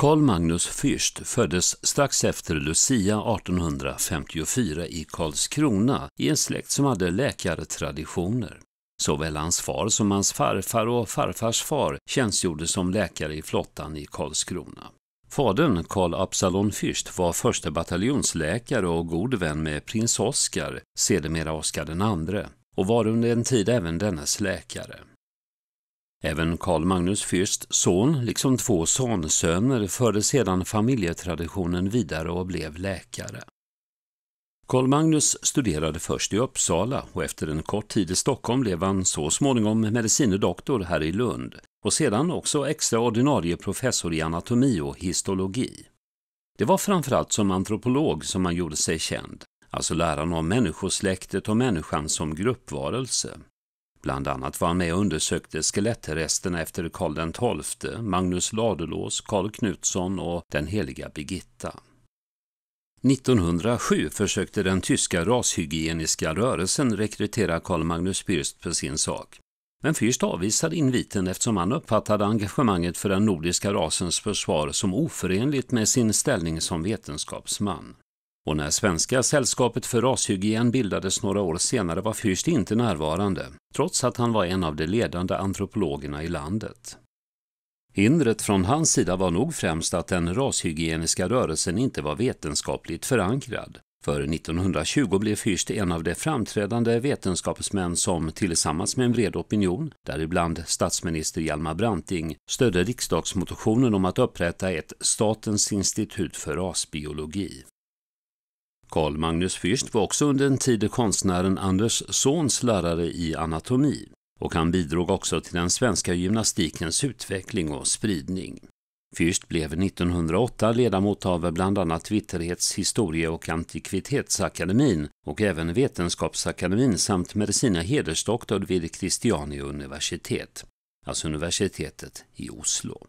Carl Magnus Fürst föddes strax efter Lucia 1854 i Karlskrona i en släkt som hade läkartraditioner. Såväl hans far som hans farfar och farfars far tjänstgjorde som läkare i flottan i Karlskrona. Fadern, Karl Absalon Fürst, var förste bataljonsläkare och god vän med prins Oskar, sedermera Oskar II, och var under en tid även dennes läkare. Även Carl Magnus Fürst son, liksom två sonsöner, förde sedan familjetraditionen vidare och blev läkare. Carl Magnus studerade först i Uppsala och efter en kort tid i Stockholm blev han så småningom medicinedoktor här i Lund och sedan också extra ordinarie professor i anatomi och histologi. Det var framförallt som antropolog som han gjorde sig känd, alltså läran om människosläktet och människan som gruppvarelse. Bland annat var han med och undersökte skelettresterna efter Karl XII, Magnus Ladulås, Karl Knutsson och den heliga Birgitta. 1907 försökte den tyska rashygieniska rörelsen rekrytera Karl Magnus Fürst för sin sak. Men Fürst avvisade inviten eftersom han uppfattade engagemanget för den nordiska rasens försvar som oförenligt med sin ställning som vetenskapsman och när Svenska sällskapet för rashygien bildades några år senare var Fürst inte närvarande, trots att han var en av de ledande antropologerna i landet. Hindret från hans sida var nog främst att den rashygieniska rörelsen inte var vetenskapligt förankrad. För 1920 blev Fürst en av de framträdande vetenskapsmän som tillsammans med en bred opinion, däribland statsminister Hjalmar Branting, stödde riksdagsmotionen om att upprätta ett Statens institut för rasbiologi. Carl Magnus Fürst var också under en tid konstnären Anders Zorns lärare i anatomi och han bidrog också till den svenska gymnastikens utveckling och spridning. Fürst blev 1908 ledamot av bland annat Vitterhets historie och antikvitetsakademin och även Vetenskapsakademin samt medicina hedersdoktor vid Christiania universitet, alltså universitetet i Oslo.